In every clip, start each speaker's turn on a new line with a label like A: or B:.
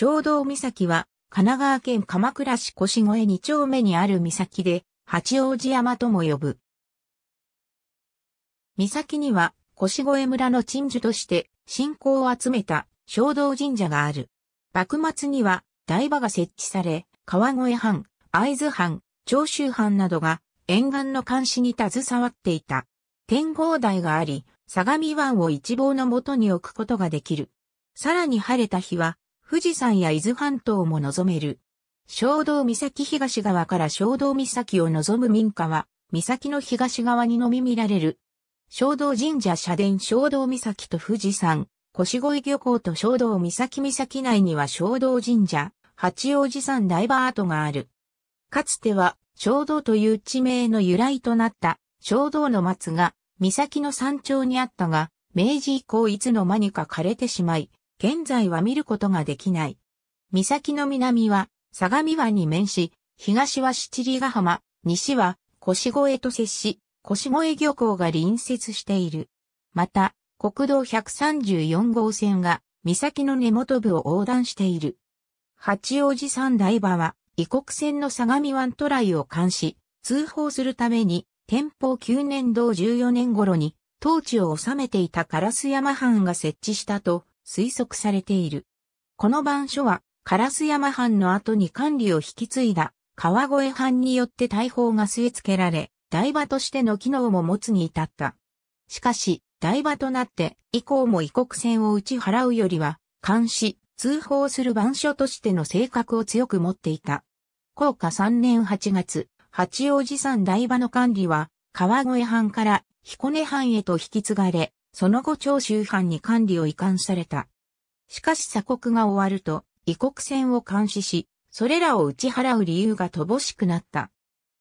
A: 小道岬は、神奈川県鎌倉市越越2丁目にある岬で、八王子山とも呼ぶ。岬には、越越村の鎮守として、信仰を集めた、小道神社がある。幕末には、台場が設置され、川越藩、会津藩、長州藩などが、沿岸の監視に携わっていた。展望台があり、相模湾を一望のもとに置くことができる。さらに晴れた日は、富士山や伊豆半島も望める。小道岬東側から小道岬を望む民家は、岬の東側にのみ見られる。小道神社社殿小道岬と富士山、腰越漁港と小道岬岬内には小道神社、八王子山ダイバートがある。かつては、小道という地名の由来となった、小道の松が、岬の山頂にあったが、明治以降いつの間にか枯れてしまい、現在は見ることができない。岬の南は、相模湾に面し、東は七里ヶ浜、西は越越と接し、腰越漁港が隣接している。また、国道134号線が、岬の根元部を横断している。八王子三台場は、異国船の相模湾トライを監視、通報するために、天保9年同14年頃に、当地を治めていた烏山藩が設置したと推測されている。この番書は、烏山藩の後に管理を引き継いだ川越藩によって大砲が据え付けられ、台場としての機能も持つに至った。しかし、台場となって以降も異国船を打ち払うよりは、監視、通報する番書としての性格を強く持っていた。高下3年8月、八王子山台場の管理は、川越藩から彦根藩へと引き継がれ、その後長州藩に管理を移管された。しかし鎖国が終わると、異国船を監視し、それらを打ち払う理由が乏しくなった。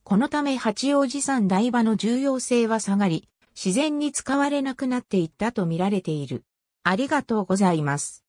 A: このため八王子山台場の重要性は下がり、自然に使われなくなっていったと見られている。ありがとうございます。